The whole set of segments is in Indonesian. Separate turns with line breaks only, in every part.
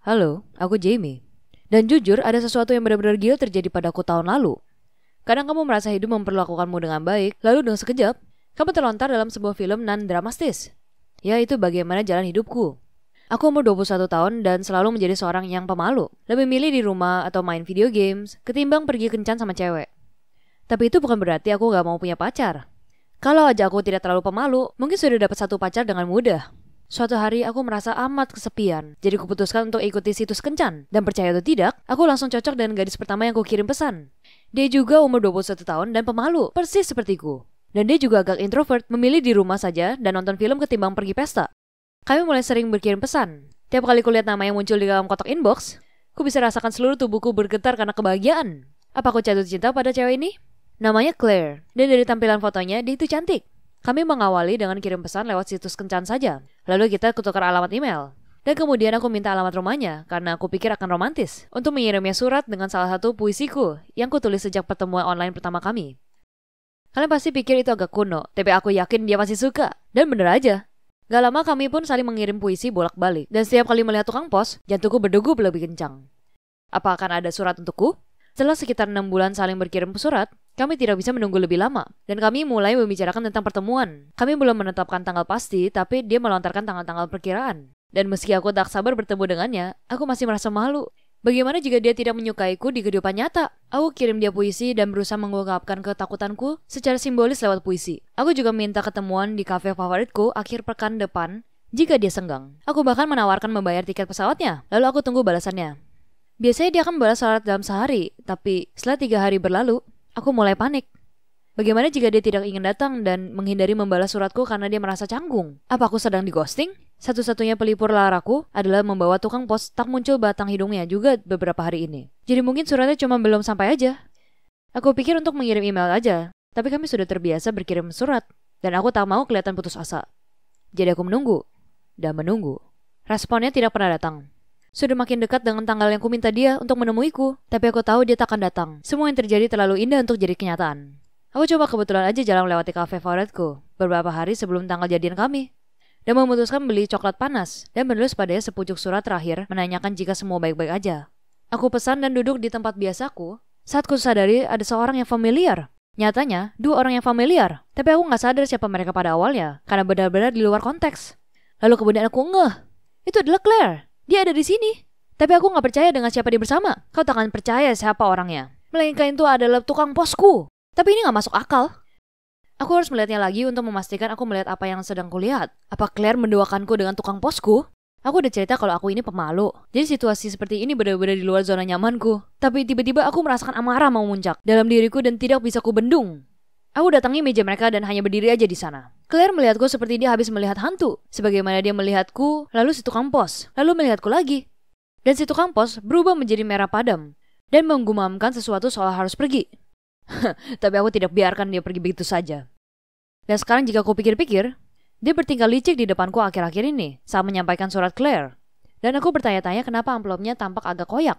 Halo, aku Jamie. Dan jujur ada sesuatu yang benar-benar gila terjadi padaku tahun lalu. Kadang kamu merasa hidup memperlakukanmu dengan baik, lalu dengan sekejap, kamu terlontar dalam sebuah film non-dramastis. Yaitu bagaimana jalan hidupku. Aku umur 21 tahun dan selalu menjadi seorang yang pemalu. Lebih milih di rumah atau main video games, ketimbang pergi kencan sama cewek. Tapi itu bukan berarti aku gak mau punya pacar. Kalau aja aku tidak terlalu pemalu, mungkin sudah dapat satu pacar dengan mudah. Suatu hari aku merasa amat kesepian, jadi kuputuskan untuk ikuti situs kencan. Dan percaya atau tidak, aku langsung cocok dengan gadis pertama yang kukirim pesan. Dia juga umur 21 tahun dan pemalu, persis sepertiku. Dan dia juga agak introvert, memilih di rumah saja dan nonton film ketimbang pergi pesta. Kami mulai sering berkirim pesan. Tiap kali kulihat nama yang muncul di dalam kotak inbox, ku bisa rasakan seluruh tubuhku bergetar karena kebahagiaan. Apa aku jatuh cinta pada cewek ini? Namanya Claire, dan dari tampilan fotonya dia itu cantik. Kami mengawali dengan kirim pesan lewat situs kencan saja. Lalu kita ketukar alamat email. Dan kemudian aku minta alamat rumahnya karena aku pikir akan romantis untuk mengirimnya surat dengan salah satu puisiku yang kutulis sejak pertemuan online pertama kami. Kalian pasti pikir itu agak kuno, tapi aku yakin dia pasti suka. Dan bener aja, Gak lama kami pun saling mengirim puisi bolak-balik, dan setiap kali melihat tukang pos, jantungku berdegup lebih kencang. Apa akan ada surat untukku? Setelah sekitar enam bulan saling berkirim surat, kami tidak bisa menunggu lebih lama, dan kami mulai membicarakan tentang pertemuan. Kami belum menetapkan tanggal pasti, tapi dia melontarkan tanggal-tanggal perkiraan. Dan meski aku tak sabar bertemu dengannya, aku masih merasa malu. Bagaimana jika dia tidak menyukaiku di kehidupan nyata? Aku kirim dia puisi dan berusaha mengungkapkan ketakutanku secara simbolis lewat puisi. Aku juga minta ketemuan di kafe favoritku akhir pekan depan jika dia senggang. Aku bahkan menawarkan membayar tiket pesawatnya, lalu aku tunggu balasannya. Biasanya dia akan membalas salat dalam sehari, tapi setelah tiga hari berlalu, aku mulai panik. Bagaimana jika dia tidak ingin datang dan menghindari membalas suratku karena dia merasa canggung? Apa aku sedang di ghosting? Satu-satunya pelipur laraku adalah membawa tukang pos tak muncul batang hidungnya juga beberapa hari ini. Jadi mungkin suratnya cuma belum sampai aja. Aku pikir untuk mengirim email aja, tapi kami sudah terbiasa berkirim surat, dan aku tak mau kelihatan putus asa. Jadi aku menunggu, dan menunggu. Responnya tidak pernah datang. Sudah makin dekat dengan tanggal yang kuminta dia untuk menemuiku, tapi aku tahu dia tak akan datang. Semua yang terjadi terlalu indah untuk jadi kenyataan. Aku coba kebetulan aja jalan melewati kafe favoritku beberapa hari sebelum tanggal jadian kami dan memutuskan beli coklat panas dan menulis padanya sepucuk surat terakhir menanyakan jika semua baik-baik aja. Aku pesan dan duduk di tempat biasaku saat ku sadari ada seorang yang familiar. Nyatanya, dua orang yang familiar, tapi aku nggak sadar siapa mereka pada awalnya karena benar-benar di luar konteks. Lalu kemudian aku ngeh, itu adalah Claire. Dia ada di sini. Tapi aku nggak percaya dengan siapa dia bersama. Kau takkan percaya siapa orangnya. Melainkan itu adalah tukang posku. Tapi ini nggak masuk akal. Aku harus melihatnya lagi untuk memastikan aku melihat apa yang sedang kulihat. Apa Claire mendoakanku dengan tukang posku? Aku udah cerita kalau aku ini pemalu. Jadi situasi seperti ini benar-benar di luar zona nyamanku. Tapi tiba-tiba aku merasakan amarah mau memuncak dalam diriku dan tidak bisa kubendung. Aku datangi meja mereka dan hanya berdiri aja di sana. Claire melihatku seperti dia habis melihat hantu, sebagaimana dia melihatku, lalu si tukang pos, lalu melihatku lagi. Dan si tukang pos berubah menjadi merah padam, dan menggumamkan sesuatu soal harus pergi. Tapi aku tidak biarkan dia pergi begitu saja. Dan sekarang jika aku pikir-pikir, dia bertingkah licik di depanku akhir-akhir ini saat menyampaikan surat Claire. Dan aku bertanya-tanya kenapa amplopnya tampak agak koyak.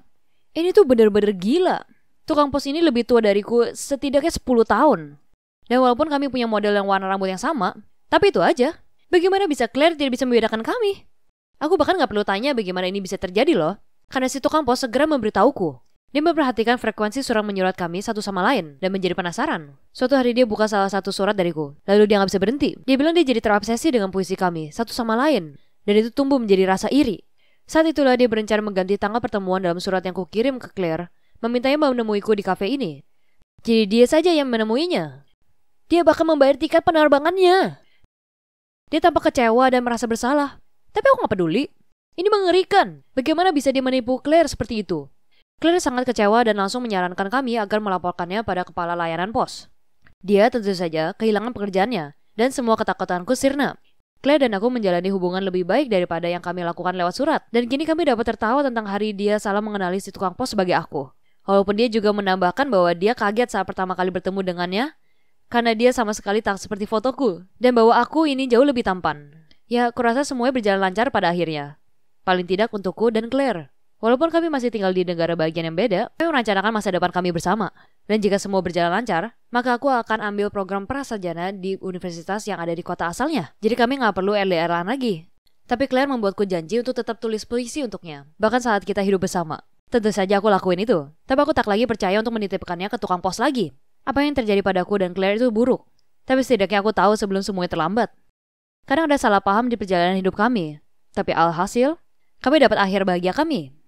Ini tuh bener-bener gila. Tukang pos ini lebih tua dariku setidaknya 10 tahun. Dan walaupun kami punya model yang warna rambut yang sama, tapi itu aja. Bagaimana bisa Claire tidak bisa membedakan kami? Aku bahkan nggak perlu tanya bagaimana ini bisa terjadi loh, karena si tukang pos segera memberitahuku. Dia memperhatikan frekuensi surat menyurat kami satu sama lain dan menjadi penasaran. Suatu hari dia buka salah satu surat dariku, lalu dia nggak bisa berhenti. Dia bilang dia jadi terobsesi dengan puisi kami, satu sama lain. Dan itu tumbuh menjadi rasa iri. Saat itulah dia berencana mengganti tanggal pertemuan dalam surat yang kukirim ke Claire, memintanya mau menemuiku di kafe ini. Jadi dia saja yang menemuinya. Dia bahkan membayar tiket penerbangannya. Dia tampak kecewa dan merasa bersalah. Tapi aku gak peduli. Ini mengerikan. Bagaimana bisa dia menipu Claire seperti itu? Claire sangat kecewa dan langsung menyarankan kami agar melaporkannya pada kepala layanan pos. Dia tentu saja kehilangan pekerjaannya dan semua ketakutanku sirna. Claire dan aku menjalani hubungan lebih baik daripada yang kami lakukan lewat surat. Dan kini kami dapat tertawa tentang hari dia salah mengenali si tukang pos sebagai aku. Walaupun dia juga menambahkan bahwa dia kaget saat pertama kali bertemu dengannya, karena dia sama sekali tak seperti fotoku, dan bahwa aku ini jauh lebih tampan. Ya, kurasa semuanya berjalan lancar pada akhirnya. Paling tidak untukku dan Claire. Walaupun kami masih tinggal di negara bagian yang beda, kami merencanakan masa depan kami bersama. Dan jika semua berjalan lancar, maka aku akan ambil program prasajana di universitas yang ada di kota asalnya. Jadi kami nggak perlu LDR e lagi. Tapi Claire membuatku janji untuk tetap tulis puisi untuknya, bahkan saat kita hidup bersama. Tentu saja aku lakuin itu, tapi aku tak lagi percaya untuk menitipkannya ke tukang pos lagi. Apa yang terjadi padaku dan Claire itu buruk, tapi setidaknya aku tahu sebelum semuanya terlambat. Kadang ada salah paham di perjalanan hidup kami, tapi alhasil, kami dapat akhir bahagia kami.